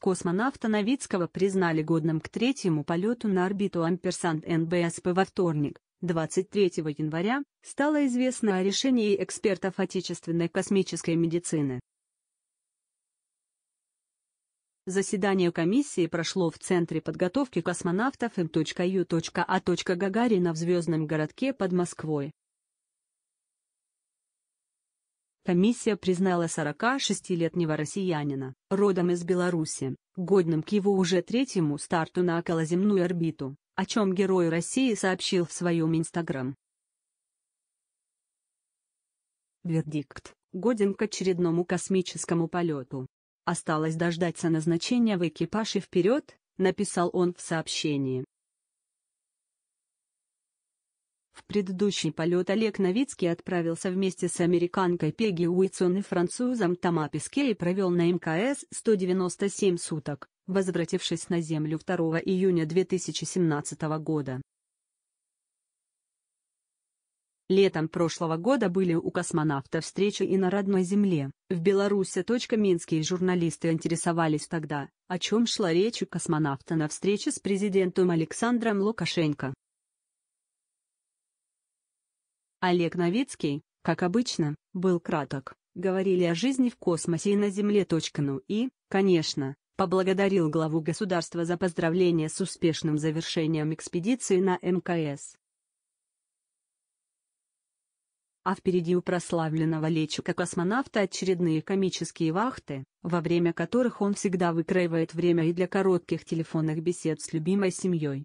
Космонавта Новицкого признали годным к третьему полету на орбиту Амперсанд НБСП во вторник, 23 января, стало известно о решении экспертов отечественной космической медицины. Заседание комиссии прошло в Центре подготовки космонавтов М.Ю.А. А Гагарина в Звездном городке под Москвой. Комиссия признала 46-летнего россиянина, родом из Беларуси, годным к его уже третьему старту на околоземную орбиту, о чем Герой России сообщил в своем Инстаграм. Вердикт годен к очередному космическому полету. Осталось дождаться назначения в экипаж и вперед, написал он в сообщении. В предыдущий полет Олег Новицкий отправился вместе с американкой Пеги Уитсон и французом Тома Песке и провел на МКС 197 суток, возвратившись на Землю 2 июня 2017 года. Летом прошлого года были у космонавта встречи и на родной земле, в Беларуси. Минские журналисты интересовались тогда, о чем шла речь у космонавта на встрече с президентом Александром Лукашенко. Олег Новицкий, как обычно, был краток, говорили о жизни в космосе и на Земле. Ну и, конечно, поблагодарил главу государства за поздравления с успешным завершением экспедиции на МКС. А впереди у прославленного летчика-космонавта очередные комические вахты, во время которых он всегда выкраивает время и для коротких телефонных бесед с любимой семьей.